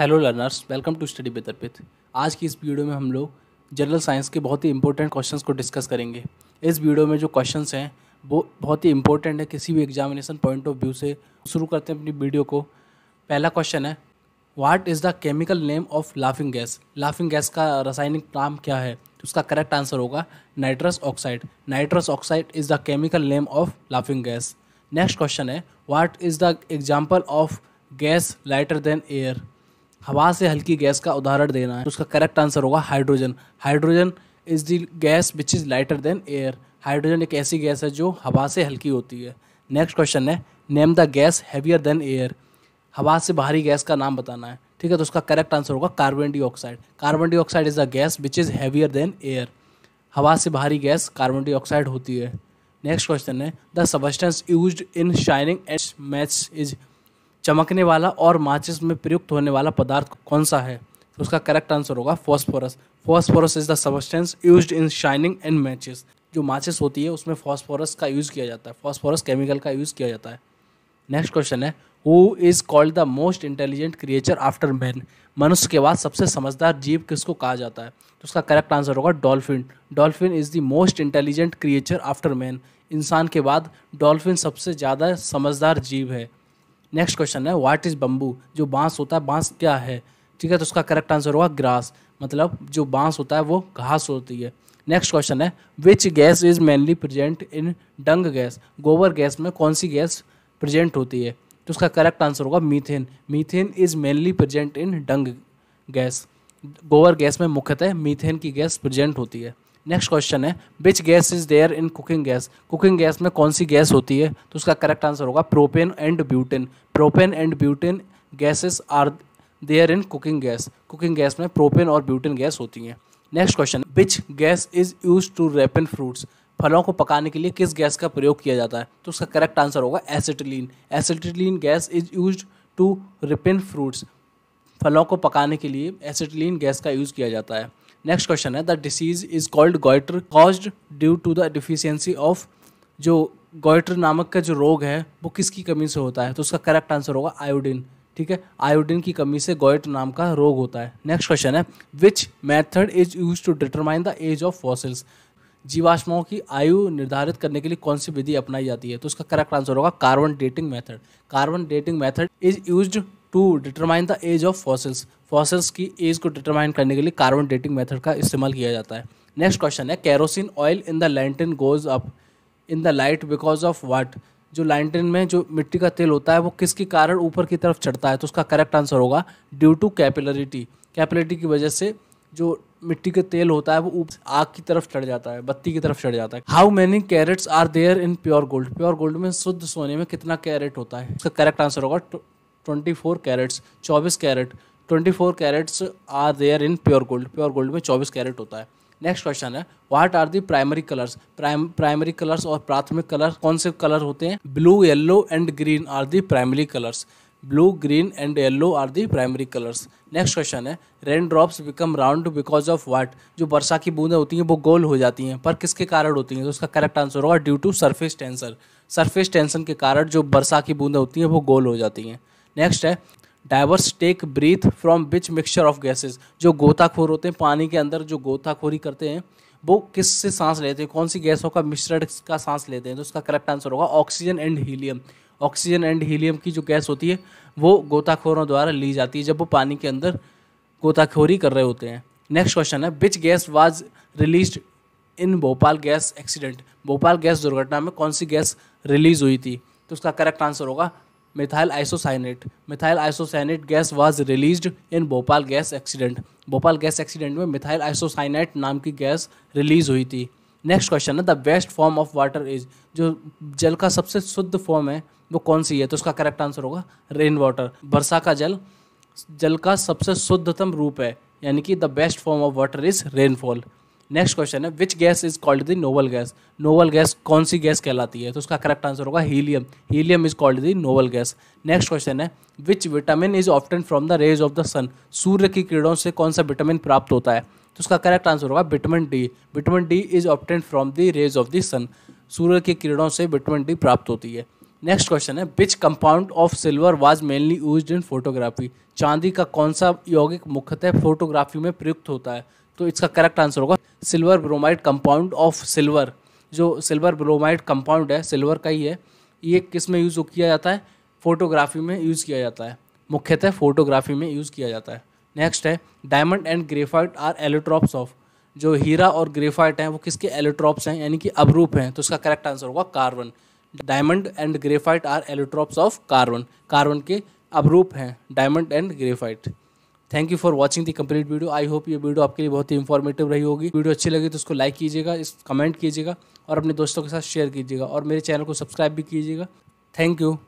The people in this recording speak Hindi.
hello learners welcome to study with आज की इस वीडियो में हम लोग जनरल साइंस के बहुत ही इंपॉर्टेंट क्वेश्चंस को डिस्कस करेंगे इस वीडियो में जो क्वेश्चंस हैं वो बहुत ही इंपॉर्टेंट है किसी भी एग्जामिनेशन पॉइंट ऑफ व्यू से शुरू करते हैं अपनी वीडियो को पहला क्वेश्चन है what is the chemical name of laughing gas laughing gas का रासायनिक नाम क्या है उसका करेक्ट आंसर होगा nitrous oxide nitrous oxide is the chemical name of laughing gas next question है what is the example of gas lighter than air हवा से हल्की गैस का उदाहरण देना है तो उसका करेक्ट आंसर होगा hydrogen hydrogen is the gas which is lighter than air hydrogen एक ऐसी गैस है जो हवा से हल्की होती है नेक्स्ट क्वेश्चन है name the gas heavier than air हवा से बाहरी गैस का नाम बताना है ठीक है तो उसका करेक्ट आंसर होगा carbon dioxide carbon dioxide is the gas which is heavier than air हवा से बाहरी गैस कार्बन डाइऑक्साइड होती है नेक्स्ट क्वेश्चन है the substance use in shining H match is चमकने वाला और माचिस में प्रयुक्त होने वाला पदार्थ कौन सा है तो उसका करेक्ट आंसर होगा phosphorus phosphorus is the substance use in shining and matches जो माचिस होती है उसमें फॉस्फोरस का यूज़ किया जाता है फॉस्फोरस केमिकल का यूज़ किया जाता है नेक्स्ट क्वेश्चन है who is called the most intelligent creature after man मनुष्य के बाद सबसे समझदार जीव किसको कहा जाता है तो उसका करेक्ट आंसर होगा dolphin dolphin is the most intelligent creature after man इंसान के बाद डॉल्फिन सबसे ज़्यादा समझदार जीव है नेक्स्ट क्वेश्चन है व्हाट इज़ बम्बू जो बांस होता है बांस क्या है ठीक है तो उसका करेक्ट आंसर होगा ग्रास मतलब जो बांस होता है वो घास होती है नेक्स्ट क्वेश्चन है which gas is mainly present in dung gas गोबर गैस में कौन सी गैस प्रेजेंट होती है तो उसका करेक्ट आंसर होगा methane methane is mainly present in dung gas गोबर गैस में मुख्यतः मीथेन की गैस प्रेजेंट होती है नेक्स्ट क्वेश्चन है which gas is there in cooking gas cooking gas में कौन सी गैस होती है तो उसका करेक्ट आंसर होगा propane and butane propane and butane gases are there in cooking gas cooking gas में प्रोपेन और ब्यूटेन गैस होती हैं next question which gas is use to ripen fruits फलों को पकाने के लिए किस गैस का प्रयोग किया जाता है तो उसका करेक्ट आंसर होगा acetylene acetylene gas is use to ripen fruits फलों को पकाने के लिए एसिटिलीन गैस का यूज़ किया जाता है नेक्स्ट क्वेश्चन है the disease is called goiter caused due to the deficiency of जो गोइटर नामक का जो रोग है वो किसकी कमी से होता है तो उसका करेक्ट आंसर होगा आयोडीन ठीक है आयोडीन की कमी से गोइट नाम का रोग होता है नेक्स्ट क्वेश्चन है which method is use to determine the age of fossils जीवाश्मों की आयु निर्धारित करने के लिए कौन सी विधि अपनाई जाती है तो उसका करेक्ट आंसर होगा carbon dating method carbon dating method is used to determine the age of fossils fossils की एज को डिटरमाइन करने के लिए कार्बन डेटिंग मेथड का इस्तेमाल किया जाता है नेक्स्ट क्वेश्चन है kerosene oil in the lantern goes up in the light because of what जो लाइटिन में जो मिट्टी का तेल होता है वो किसके कारण ऊपर की तरफ चढ़ता है तो उसका करेक्ट आंसर होगा ड्यू टू कैपिलरिटी कैपिलरिटी की वजह से जो मिट्टी का तेल होता है वो ऊपर आग की तरफ चढ़ जाता है बत्ती की तरफ चढ़ जाता है how many carats are there in pure gold pure gold में शुद्ध सोने में कितना कैरेट होता है इसका करेक्ट आंसर होगा ट्वेंटी फोर कैरेट्स चौबीस carat twenty four carats are there in pure gold pure gold में चौबीस कैरेट होता है नेक्स्ट क्वेश्चन है what are the primary colours prime primary colours और प्राथमिक कलर कौन से कलर होते हैं blue yellow and green are the primary colours blue green and yellow are the primary colours next question है rain drops become round because of what जो वर्षा की बूंदें होती हैं वो गोल हो जाती हैं पर किसके कारण होती हैं तो उसका करेक्ट आंसर होगा due to surface tension surface tension के कारण जो वर्षा की बूंदें होती हैं वो गोल हो जाती हैं नेक्स्ट है divers take breath from which mixture of gases जो गोताखोर होते हैं पानी के अंदर जो गोताखोरी करते हैं वो किस से सांस लेते हैं कौन सी गैसों का मिश्रण का सांस लेते हैं तो उसका करेक्ट आंसर होगा oxygen and helium oxygen and helium की जो गैस होती है वो गोताखोरों द्वारा ली जाती है जब वो पानी के अंदर गोताखोरी कर रहे होते हैं नेक्स्ट क्वेश्चन है which gas was release in Bhopal gas accident Bhopal gas दुर्घटना में कौन सी गैस रिलीज हुई थी तो उसका करेक्ट आंसर होगा methyl isocyanate methyl isocyanate gas was release in Bhopal gas accident Bhopal gas accident में मिथाइल आइसोसाइनेट नाम की गैस रिलीज हुई थी नेक्स्ट क्वेश्चन है the best form of water is जो जल का सबसे शुद्ध फॉर्म है वो कौन सी है तो उसका करेक्ट आंसर होगा रेन वाटर वर्षा का जल जल का सबसे शुद्धतम रूप है यानी कि the best form of water is rainfall next question है which gas is called the noble gas noble gas कौन सी गैस कहलाती है तो उसका करेक्ट आंसर होगा helium helium is called the noble gas next question है which vitamin is obtain from the rays of the sun सूर्य की किरणों से कौन सा विटामिन प्राप्त होता है तो उसका करेक्ट आंसर होगा vitamin D vitamin D is obtained from the rays of the sun सूर्य की किरणों से विटामिन डी प्राप्त होती है नेक्स्ट क्वेश्चन है which compound of silver was mainly use in photography चांदी का कौन सा यौगिक मुख्यतः फोटोग्राफी में प्रयुक्त होता है तो इसका करेक्ट आंसर होगा silver bromide compound of silver जो सिल्वर ब्रोमाइड कंपाउंड है सिल्वर का ही है ये किस में यूज़ किया जाता है फोटोग्राफी में यूज़ किया जाता है मुख्यतः फोटोग्राफी में यूज़ किया जाता है नेक्स्ट है diamond and graphite are allotropes of जो हीरा और ग्रेफाइट हैं वो किसके एलोट्रॉप्स हैं यानी कि अबरूप हैं तो इसका करेक्ट आंसर होगा carbon diamond and graphite are allotropes of carbon carbon के अबरूप हैं diamond and graphite thank you for watching the complete video I hope ये वीडियो आपके लिए बहुत ही इंफॉर्मेटिव रही होगी वीडियो अच्छी लगी तो उसको लाइक कीजिएगा इस कमेंट कीजिएगा और अपने दोस्तों के साथ शेयर कीजिएगा और मेरे चैनल को सब्सक्राइब भी कीजिएगा थैंक यू